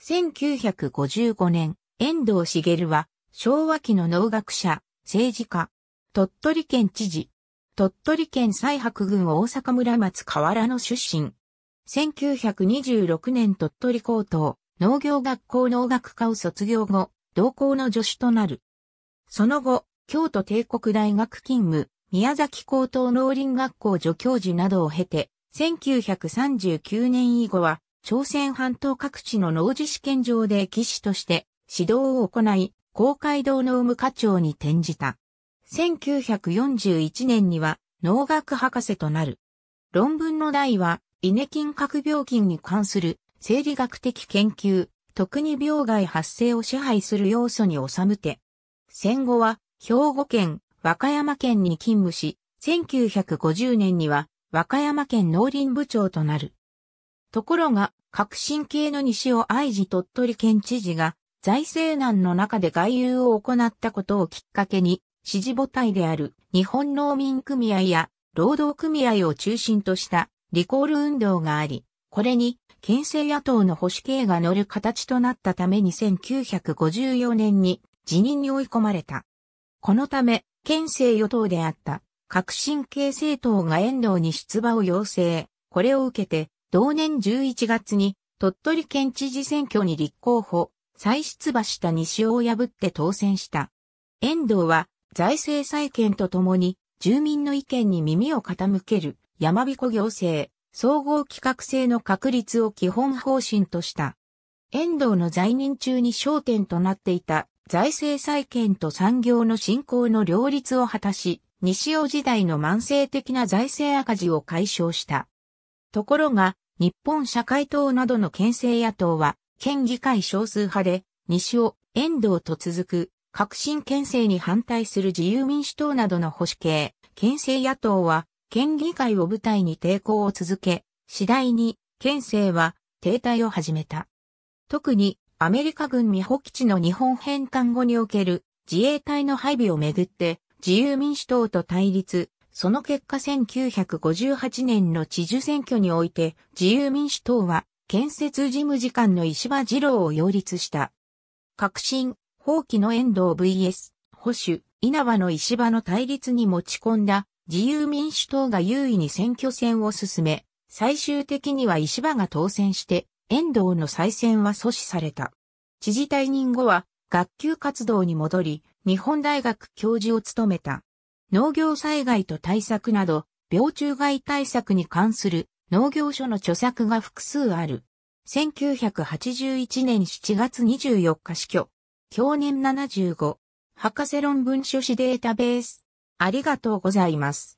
1955年、遠藤茂は、昭和期の農学者、政治家、鳥取県知事、鳥取県西白郡大阪村松河原の出身。1926年鳥取高等農業学校農学科を卒業後、同校の助手となる。その後、京都帝国大学勤務、宮崎高等農林学校助教授などを経て、1939年以後は朝鮮半島各地の農事試験場で騎士として指導を行い、公会堂の無課長に転じた。1941年には農学博士となる。論文の題は、稲菌核病菌に関する生理学的研究、特に病害発生を支配する要素に収むて。戦後は、兵庫県、和歌山県に勤務し、1950年には、和歌山県農林部長となる。ところが、革新系の西尾愛知鳥取県知事が、財政難の中で外遊を行ったことをきっかけに、支持母体である日本農民組合や労働組合を中心としたリコール運動があり、これに県政野党の保守系が乗る形となったために1954年に辞任に追い込まれた。このため、県政与党であった革新系政党が遠藤に出馬を要請。これを受けて、同年11月に鳥取県知事選挙に立候補、再出馬した西尾を破って当選した。遠藤は財政再建とともに住民の意見に耳を傾ける山彦行政総合企画制の確立を基本方針とした。遠藤の在任中に焦点となっていた財政再建と産業の振興の両立を果たし、西尾時代の慢性的な財政赤字を解消した。ところが、日本社会党などの県政野党は、県議会少数派で、西尾、遠藤と続く、革新県政に反対する自由民主党などの保守系、県政野党は、県議会を舞台に抵抗を続け、次第に、県政は、停滞を始めた。特に、アメリカ軍美保基地の日本返還後における、自衛隊の配備をめぐって、自由民主党と対立、その結果1958年の知事選挙において自由民主党は建設事務次官の石破次郎を擁立した。革新、放棄の遠藤 VS、保守、稲葉の石破の対立に持ち込んだ自由民主党が優位に選挙戦を進め、最終的には石破が当選して、遠藤の再選は阻止された。知事退任後は学級活動に戻り、日本大学教授を務めた。農業災害と対策など、病虫害対策に関する農業書の著作が複数ある。1981年7月24日死去。去年75。博士論文書誌データベース。ありがとうございます。